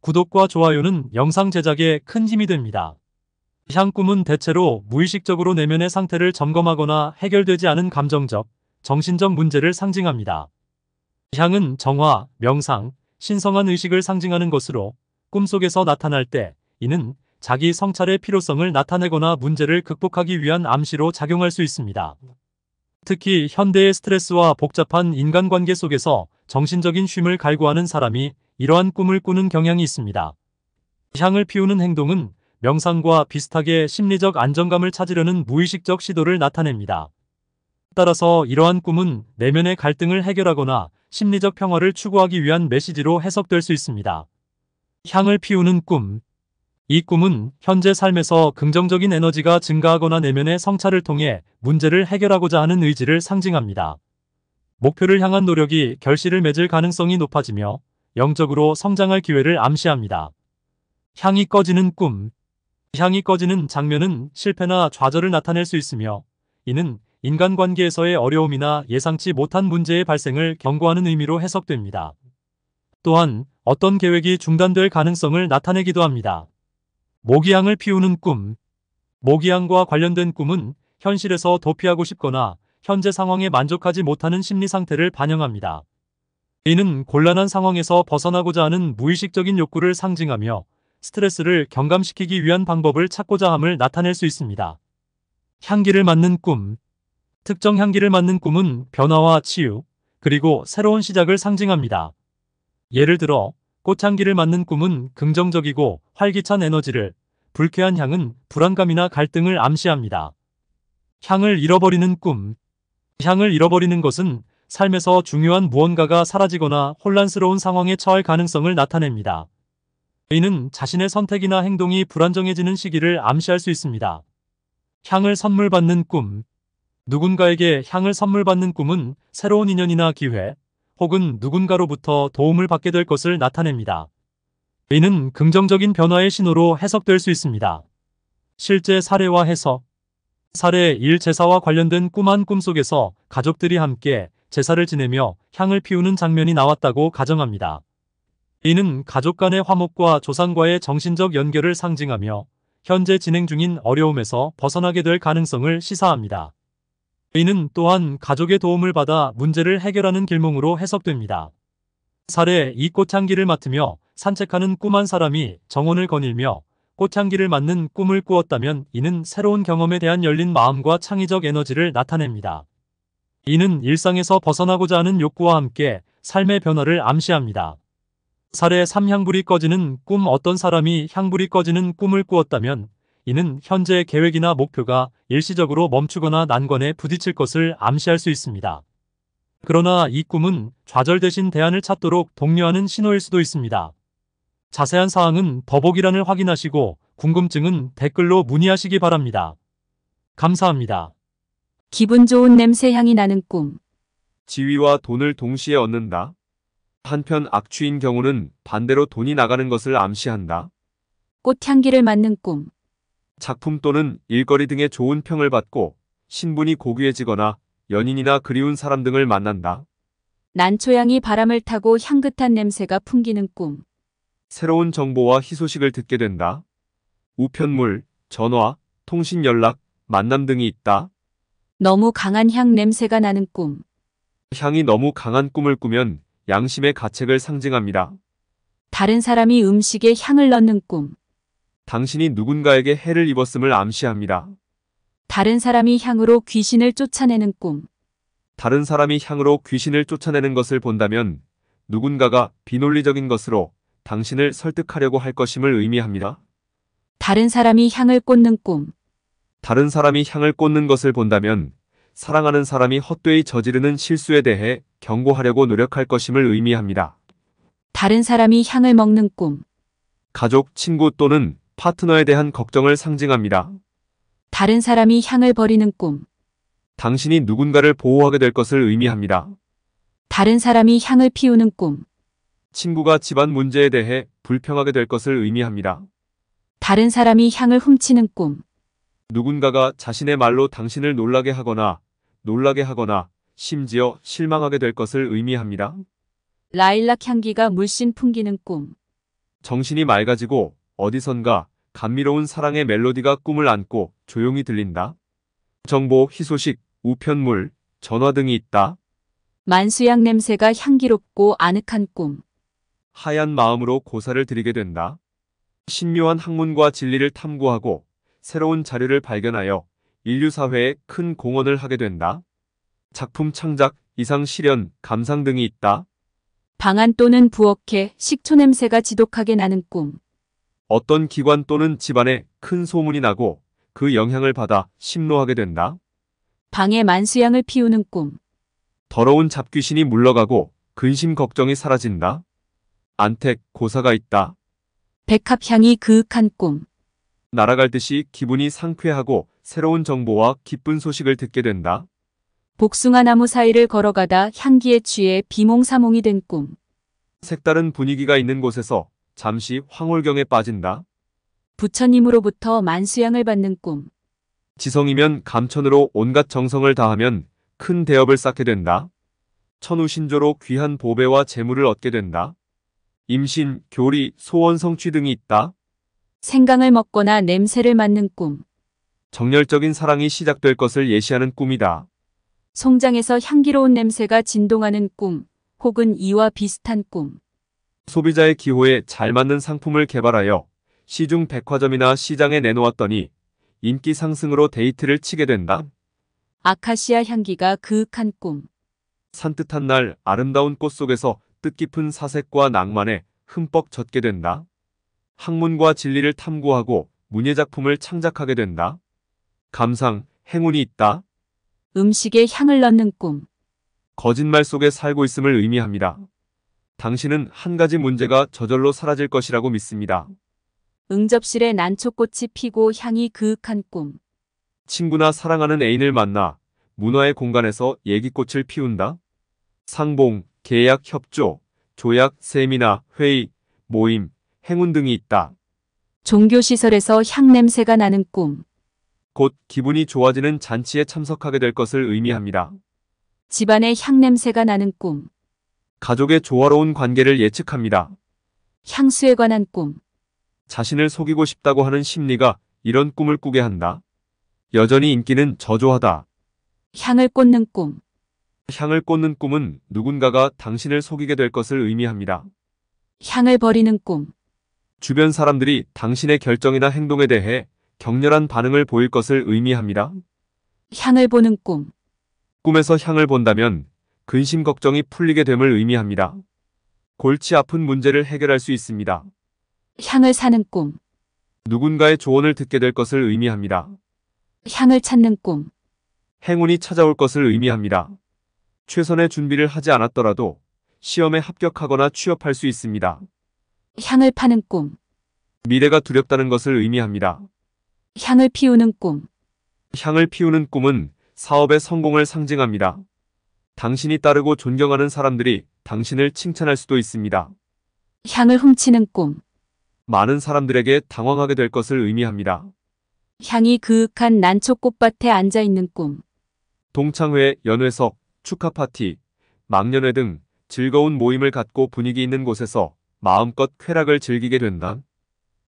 구독과 좋아요는 영상 제작에 큰 힘이 됩니다. 향꿈은 대체로 무의식적으로 내면의 상태를 점검하거나 해결되지 않은 감정적, 정신적 문제를 상징합니다. 향은 정화, 명상, 신성한 의식을 상징하는 것으로 꿈속에서 나타날 때 이는 자기 성찰의 필요성을 나타내거나 문제를 극복하기 위한 암시로 작용할 수 있습니다. 특히 현대의 스트레스와 복잡한 인간관계 속에서 정신적인 쉼을 갈구하는 사람이 이러한 꿈을 꾸는 경향이 있습니다. 향을 피우는 행동은 명상과 비슷하게 심리적 안정감을 찾으려는 무의식적 시도를 나타냅니다. 따라서 이러한 꿈은 내면의 갈등을 해결하거나 심리적 평화를 추구하기 위한 메시지로 해석될 수 있습니다. 향을 피우는 꿈. 이 꿈은 현재 삶에서 긍정적인 에너지가 증가하거나 내면의 성찰을 통해 문제를 해결하고자 하는 의지를 상징합니다. 목표를 향한 노력이 결실을 맺을 가능성이 높아지며 영적으로 성장할 기회를 암시합니다. 향이 꺼지는 꿈 향이 꺼지는 장면은 실패나 좌절을 나타낼 수 있으며 이는 인간관계에서의 어려움이나 예상치 못한 문제의 발생을 경고하는 의미로 해석됩니다. 또한 어떤 계획이 중단될 가능성을 나타내기도 합니다. 모기향을 피우는 꿈 모기향과 관련된 꿈은 현실에서 도피하고 싶거나 현재 상황에 만족하지 못하는 심리 상태를 반영합니다. 이는 곤란한 상황에서 벗어나고자 하는 무의식적인 욕구를 상징하며 스트레스를 경감시키기 위한 방법을 찾고자 함을 나타낼 수 있습니다. 향기를 맡는 꿈 특정 향기를 맡는 꿈은 변화와 치유, 그리고 새로운 시작을 상징합니다. 예를 들어 꽃향기를 맡는 꿈은 긍정적이고 활기찬 에너지를, 불쾌한 향은 불안감이나 갈등을 암시합니다. 향을 잃어버리는 꿈 향을 잃어버리는 것은 삶에서 중요한 무언가가 사라지거나 혼란스러운 상황에 처할 가능성을 나타냅니다. 이는 자신의 선택이나 행동이 불안정해지는 시기를 암시할 수 있습니다. 향을 선물받는 꿈 누군가에게 향을 선물받는 꿈은 새로운 인연이나 기회 혹은 누군가로부터 도움을 받게 될 것을 나타냅니다. 이는 긍정적인 변화의 신호로 해석될 수 있습니다. 실제 사례와 해석 사례 1. 제사와 관련된 꿈 한 꿈속에서 가족들이 함께 제사를 지내며 향을 피우는 장면이 나왔다고 가정합니다. 이는 가족 간의 화목과 조상과의 정신적 연결을 상징하며 현재 진행 중인 어려움에서 벗어나게 될 가능성을 시사합니다. 이는 또한 가족의 도움을 받아 문제를 해결하는 길몽으로 해석됩니다. 사례 2 꽃향기를 맡으며 산책하는 꿈 한 사람이 정원을 거닐며 꽃향기를 맞는 꿈을 꾸었다면 이는 새로운 경험에 대한 열린 마음과 창의적 에너지를 나타냅니다. 이는 일상에서 벗어나고자 하는 욕구와 함께 삶의 변화를 암시합니다. 사례 3향불이 꺼지는 꿈 어떤 사람이 향불이 꺼지는 꿈을 꾸었다면 이는 현재의 계획이나 목표가 일시적으로 멈추거나 난관에 부딪힐 것을 암시할 수 있습니다. 그러나 이 꿈은 좌절 대신 대안을 찾도록 독려하는 신호일 수도 있습니다. 자세한 사항은 더보기란을 확인하시고 궁금증은 댓글로 문의하시기 바랍니다. 감사합니다. 기분 좋은 냄새 향이 나는 꿈. 지위와 돈을 동시에 얻는다. 한편 악취인 경우는 반대로 돈이 나가는 것을 암시한다. 꽃향기를 맡는 꿈. 작품 또는 일거리 등의 좋은 평을 받고 신분이 고귀해지거나 연인이나 그리운 사람 등을 만난다. 난초향이 바람을 타고 향긋한 냄새가 풍기는 꿈. 새로운 정보와 희소식을 듣게 된다. 우편물, 전화, 통신 연락, 만남 등이 있다. 너무 강한 향 냄새가 나는 꿈. 향이 너무 강한 꿈을 꾸면 양심의 가책을 상징합니다. 다른 사람이 음식에 향을 넣는 꿈. 당신이 누군가에게 해를 입었음을 암시합니다. 다른 사람이 향으로 귀신을 쫓아내는 꿈. 다른 사람이 향으로 귀신을 쫓아내는 것을 본다면 누군가가 비논리적인 것으로 당신을 설득하려고 할 것임을 의미합니다. 다른 사람이 향을 꽂는 꿈. 다른 사람이 향을 꽂는 것을 본다면 사랑하는 사람이 헛되이 저지르는 실수에 대해 경고하려고 노력할 것임을 의미합니다. 다른 사람이 향을 먹는 꿈. 가족, 친구 또는 파트너에 대한 걱정을 상징합니다. 다른 사람이 향을 버리는 꿈. 당신이 누군가를 보호하게 될 것을 의미합니다. 다른 사람이 향을 피우는 꿈. 친구가 집안 문제에 대해 불평하게 될 것을 의미합니다. 다른 사람이 향을 훔치는 꿈. 누군가가 자신의 말로 당신을 놀라게 하거나 놀라게 하거나 심지어 실망하게 될 것을 의미합니다. 라일락 향기가 물씬 풍기는 꿈. 정신이 맑아지고 어디선가 감미로운 사랑의 멜로디가 꿈을 안고 조용히 들린다. 정보, 희소식, 우편물, 전화 등이 있다. 만수향 냄새가 향기롭고 아늑한 꿈. 하얀 마음으로 고사를 드리게 된다. 신묘한 학문과 진리를 탐구하고 새로운 자료를 발견하여 인류사회에 큰 공헌을 하게 된다. 작품 창작, 이상 실현, 감상 등이 있다. 방안 또는 부엌에 식초 냄새가 지독하게 나는 꿈. 어떤 기관 또는 집안에 큰 소문이 나고 그 영향을 받아 심로하게 된다. 방에 만수양을 피우는 꿈. 더러운 잡귀신이 물러가고 근심 걱정이 사라진다. 안택 고사가 있다. 백합향이 그윽한 꿈. 날아갈 듯이 기분이 상쾌하고 새로운 정보와 기쁜 소식을 듣게 된다. 복숭아 나무 사이를 걸어가다 향기에 취해 비몽사몽이 된 꿈. 색다른 분위기가 있는 곳에서 잠시 황홀경에 빠진다. 부처님으로부터 만수양을 받는 꿈. 지성이면 감천으로 온갖 정성을 다하면 큰 대업을 쌓게 된다. 천우신조로 귀한 보배와 재물을 얻게 된다. 임신, 교리, 소원 성취 등이 있다. 생강을 먹거나 냄새를 맡는 꿈. 정열적인 사랑이 시작될 것을 예시하는 꿈이다. 송장에서 향기로운 냄새가 진동하는 꿈, 혹은 이와 비슷한 꿈. 소비자의 기호에 잘 맞는 상품을 개발하여 시중 백화점이나 시장에 내놓았더니 인기 상승으로 데이트를 치게 된다. 아카시아 향기가 그윽한 꿈. 산뜻한 날 아름다운 꽃 속에서 뜻깊은 사색과 낭만에 흠뻑 젖게 된다. 학문과 진리를 탐구하고 문예작품을 창작하게 된다. 감상, 행운이 있다. 음식에 향을 넣는 꿈. 거짓말 속에 살고 있음을 의미합니다. 당신은 한 가지 문제가 저절로 사라질 것이라고 믿습니다. 응접실에 난초꽃이 피고 향이 그윽한 꿈. 친구나 사랑하는 애인을 만나 문화의 공간에서 예기꽃을 피운다. 상봉, 계약 협조, 조약, 세미나, 회의, 모임, 행운 등이 있다. 종교시설에서 향냄새가 나는 꿈. 곧 기분이 좋아지는 잔치에 참석하게 될 것을 의미합니다. 집안에 향냄새가 나는 꿈. 가족의 조화로운 관계를 예측합니다. 향수에 관한 꿈. 자신을 속이고 싶다고 하는 심리가 이런 꿈을 꾸게 한다. 여전히 인기는 저조하다. 향을 꽂는 꿈. 향을 꽂는 꿈은 누군가가 당신을 속이게 될 것을 의미합니다. 향을 버리는 꿈. 주변 사람들이 당신의 결정이나 행동에 대해 격렬한 반응을 보일 것을 의미합니다. 향을 보는 꿈. 꿈에서 향을 본다면 근심 걱정이 풀리게 됨을 의미합니다. 골치 아픈 문제를 해결할 수 있습니다. 향을 사는 꿈. 누군가의 조언을 듣게 될 것을 의미합니다. 향을 찾는 꿈. 행운이 찾아올 것을 의미합니다. 최선의 준비를 하지 않았더라도 시험에 합격하거나 취업할 수 있습니다. 향을 파는 꿈. 미래가 두렵다는 것을 의미합니다. 향을 피우는 꿈. 향을 피우는 꿈은 사업의 성공을 상징합니다. 당신이 따르고 존경하는 사람들이 당신을 칭찬할 수도 있습니다. 향을 훔치는 꿈. 많은 사람들에게 당황하게 될 것을 의미합니다. 향이 그윽한 난초 꽃밭에 앉아 있는 꿈. 동창회, 연회석, 축하 파티, 망년회등 즐거운 모임을 갖고 분위기 있는 곳에서 마음껏 쾌락을 즐기게 된다.